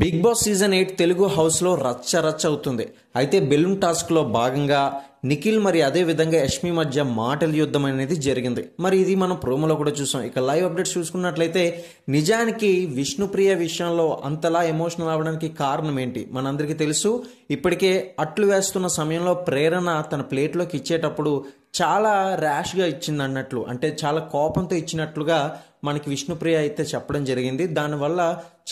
big Boss season eight Telugu హౌస్లో రచ్చ రచ్చ అవుతుంది అయితే బెలూన్ టాస్క్లో భాగంగా నిఖిల్ మరి అదే విధంగా యష్మి మధ్య మాటల యుద్ధం అనేది జరిగింది మరి ఇది మనం ప్రోమోలో కూడా చూసాం ఇక లైవ్ అప్డేట్స్ చూసుకున్నట్లయితే నిజానికి విష్ణుప్రియ విషయంలో అంతలా ఎమోషనల్ అవడానికి కారణం ఏంటి మనందరికీ తెలుసు ఇప్పటికే అట్లు వేస్తున్న సమయంలో ప్రేరణ తన ప్లేట్లోకి ఇచ్చేటప్పుడు చాలా ర్యాష్గా ఇచ్చింది అన్నట్లు అంటే చాలా కోపంతో ఇచ్చినట్లుగా మనకి విష్ణుప్రియ అయితే చెప్పడం జరిగింది దానివల్ల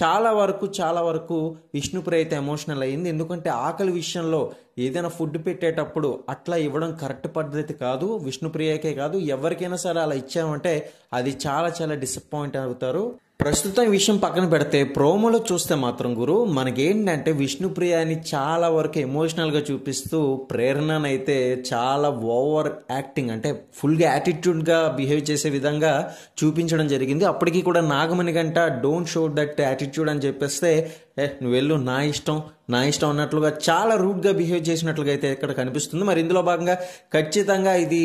చాలా వరకు చాలా వరకు విష్ణుప్రియ అయితే ఎమోషనల్ అయ్యింది ఎందుకంటే ఆకలి విషయంలో ఏదైనా ఫుడ్ పెట్టేటప్పుడు అట్ అట్లా ఇవ్వడం కరెక్ట్ పద్ధతి కాదు విష్ణుప్రియకే కాదు ఎవరికైనా సరే అలా ఇచ్చామంటే అది చాలా చాలా డిసప్పాయింట్ అవుతారు ప్రస్తుతం విషయం పక్కన పెడితే ప్రోమోలో చూస్తే మాత్రం గురు మనకేంటంటే విష్ణుప్రియాని చాలా వరకు ఎమోషనల్గా చూపిస్తూ ప్రేరణనైతే చాలా ఓవర్ యాక్టింగ్ అంటే ఫుల్గా యాటిట్యూడ్గా బిహేవ్ చేసే విధంగా చూపించడం జరిగింది అప్పటికి కూడా నాగమణి గంట డోంట్ షో దట్ యాటిట్యూడ్ అని చెప్పేస్తే ఏ నువ్వు వెళ్ళు నా ఇష్టం నా ఇష్టం అన్నట్లుగా చాలా రూడ్గా బిహేవ్ చేసినట్లుగా అయితే ఇక్కడ కనిపిస్తుంది మరి ఇందులో భాగంగా ఖచ్చితంగా ఇది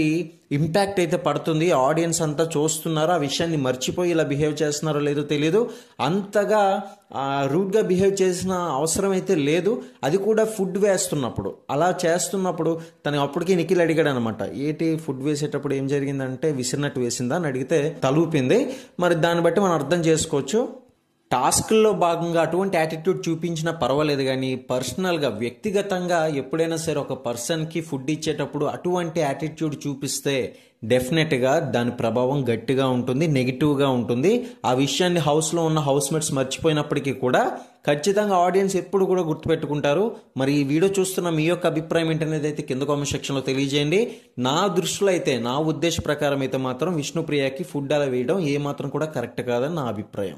ఇంపాక్ట్ అయితే పడుతుంది ఆడియన్స్ అంతా చూస్తున్నారు ఆ విషయాన్ని మర్చిపోయి ఇలా బిహేవ్ చేస్తున్నారో లేదో తెలియదు అంతగా రూడ్గా బిహేవ్ చేసిన అవసరం అయితే లేదు అది కూడా ఫుడ్ వేస్తున్నప్పుడు అలా చేస్తున్నప్పుడు తను అప్పటికి నిఖిల్ అడిగాడు అనమాట ఏంటి ఫుడ్ వేసేటప్పుడు ఏం జరిగిందంటే విసిరినట్టు వేసిందా అని అడిగితే తలూపింది మరి దాన్ని బట్టి మనం అర్థం చేసుకోవచ్చు టాస్క్లో భాగంగా అటువంటి యాటిట్యూడ్ చూపించినా పర్వాలేదు కానీ పర్సనల్గా వ్యక్తిగతంగా ఎప్పుడైనా సరే ఒక పర్సన్కి ఫుడ్ ఇచ్చేటప్పుడు అటువంటి యాటిట్యూడ్ చూపిస్తే డెఫినెట్గా దాని ప్రభావం గట్టిగా ఉంటుంది నెగిటివ్గా ఉంటుంది ఆ విషయాన్ని హౌస్లో ఉన్న హౌస్ మేట్స్ మర్చిపోయినప్పటికీ కూడా ఖచ్చితంగా ఆడియన్స్ ఎప్పుడు కూడా గుర్తుపెట్టుకుంటారు మరి ఈ వీడియో చూస్తున్న మీ యొక్క అభిప్రాయం ఏంటనేది అయితే కింద కామెంట్ సెక్షన్లో తెలియజేయండి నా దృష్టిలో అయితే నా ఉద్దేశ ప్రకారం అయితే మాత్రం విష్ణుప్రియకి ఫుడ్ అలా వేయడం ఏమాత్రం కూడా కరెక్ట్ కాదని నా అభిప్రాయం